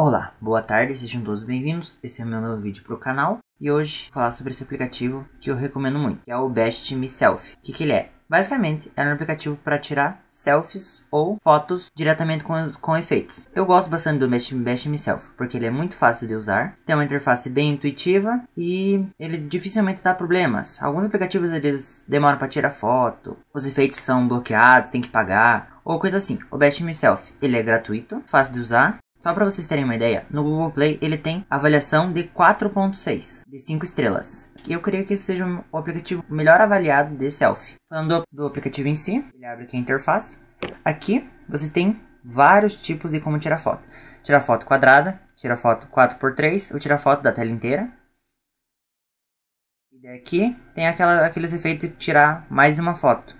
Olá, boa tarde, sejam todos bem-vindos. Esse é o meu novo vídeo para o canal e hoje vou falar sobre esse aplicativo que eu recomendo muito, que é o Best Me Selfie. O que, que ele é? Basicamente, é um aplicativo para tirar selfies ou fotos diretamente com, com efeitos. Eu gosto bastante do Best, Best Me Selfie, porque ele é muito fácil de usar, tem uma interface bem intuitiva e ele dificilmente dá problemas. Alguns aplicativos eles demoram para tirar foto, os efeitos são bloqueados, tem que pagar, ou coisa assim. O Best Me Selfie, ele é gratuito, fácil de usar só para vocês terem uma ideia, no Google Play ele tem avaliação de 4.6, de 5 estrelas. E eu creio que esse seja o aplicativo melhor avaliado de selfie. Falando do, aplicativo em si, ele abre aqui a interface. Aqui você tem vários tipos de como tirar foto. Tirar foto quadrada, tirar foto 4x3 ou tirar foto da tela inteira. E daqui tem aquela, aqueles efeitos de tirar mais uma foto.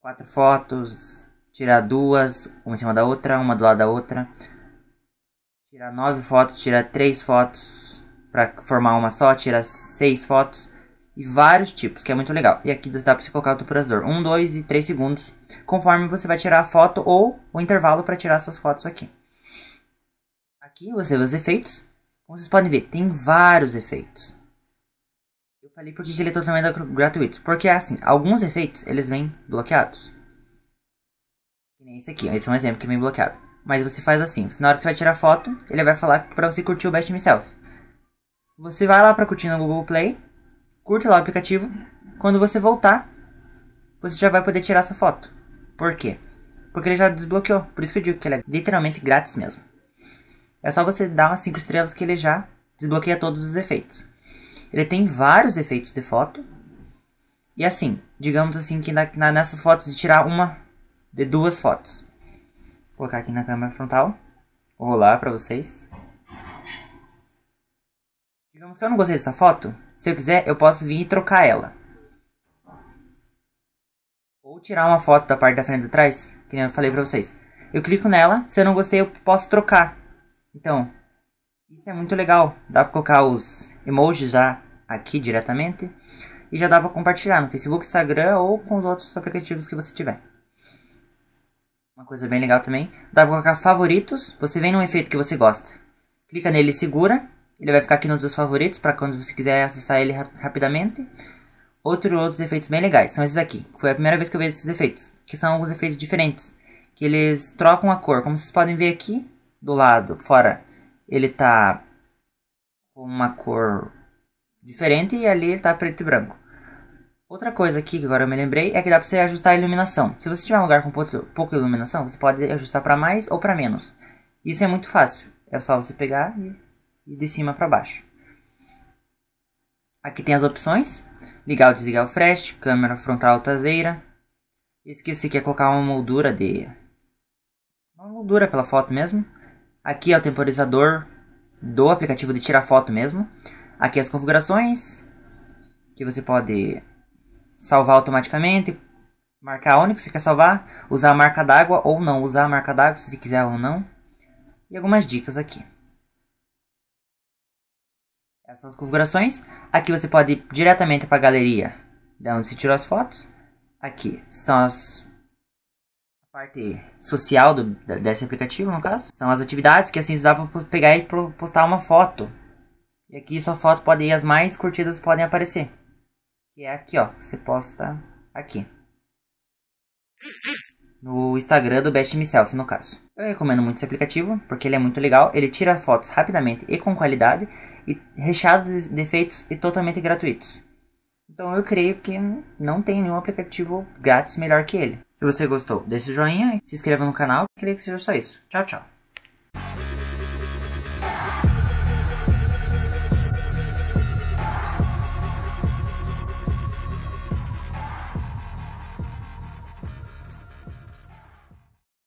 Quatro fotos, tirar duas, uma em cima da outra, uma do lado da outra Tirar nove fotos, tirar três fotos para formar uma só, tirar seis fotos e vários tipos, que é muito legal. E aqui dá para você colocar o temporizador 1, 2 e 3 segundos, conforme você vai tirar a foto ou o intervalo para tirar essas fotos aqui. Aqui você vê os efeitos. Como vocês podem ver, tem vários efeitos. Eu falei porque ele é totalmente gratuito. Porque é assim, alguns efeitos eles vêm bloqueados. Que nem esse aqui, esse é um exemplo que vem bloqueado. Mas você faz assim, na hora que você vai tirar foto, ele vai falar para você curtir o Best Myself. Você vai lá para curtir no Google Play, curte lá o aplicativo. Quando você voltar, você já vai poder tirar essa foto. Por quê? Porque ele já desbloqueou. Por isso que eu digo que ele é literalmente grátis mesmo. É só você dar umas 5 estrelas que ele já desbloqueia todos os efeitos. Ele tem vários efeitos de foto. E assim, digamos assim que na, na, nessas fotos de tirar uma de duas fotos colocar aqui na câmera frontal. Vou rolar pra vocês. Digamos que eu não gostei dessa foto. Se eu quiser, eu posso vir e trocar ela. Ou tirar uma foto da parte da frente de trás, que nem eu falei pra vocês. Eu clico nela, se eu não gostei, eu posso trocar. Então, isso é muito legal. Dá pra colocar os emojis já aqui diretamente. E já dá pra compartilhar no Facebook, Instagram ou com os outros aplicativos que você tiver. Uma coisa bem legal também, dá pra colocar favoritos, você vem num efeito que você gosta. Clica nele e segura, ele vai ficar aqui nos seus favoritos para quando você quiser acessar ele ra rapidamente. Outro, outros efeitos bem legais são esses aqui. Foi a primeira vez que eu vejo esses efeitos, que são alguns efeitos diferentes, que eles trocam a cor. Como vocês podem ver aqui, do lado fora, ele tá com uma cor diferente e ali ele tá preto e branco. Outra coisa aqui que agora eu me lembrei é que dá para você ajustar a iluminação. Se você tiver um lugar com pouca iluminação, você pode ajustar para mais ou para menos. Isso é muito fácil. É só você pegar uhum. e ir de cima para baixo. Aqui tem as opções. Ligar ou desligar o flash, câmera frontal ou traseira. Esqueci que é colocar uma moldura de... Uma moldura pela foto mesmo. Aqui é o temporizador do aplicativo de tirar foto mesmo. Aqui é as configurações. Que você pode salvar automaticamente, marcar onde você quer salvar, usar a marca d'água ou não usar a marca d'água se quiser ou não, e algumas dicas aqui. Essas são as configurações. Aqui você pode ir diretamente para a galeria de onde se tirou as fotos. Aqui são as a parte social do, desse aplicativo, no caso. São as atividades que assim dá para pegar e postar uma foto. E aqui sua foto pode ir, as mais curtidas podem aparecer que é aqui, ó. Você posta aqui. No Instagram do Best Myself, no caso. Eu recomendo muito esse aplicativo, porque ele é muito legal. Ele tira fotos rapidamente e com qualidade, e recheados de defeitos e totalmente gratuitos. Então eu creio que não tem nenhum aplicativo grátis melhor que ele. Se você gostou, deixe o joinha, se inscreva no canal. Eu creio que seja só isso. Tchau, tchau.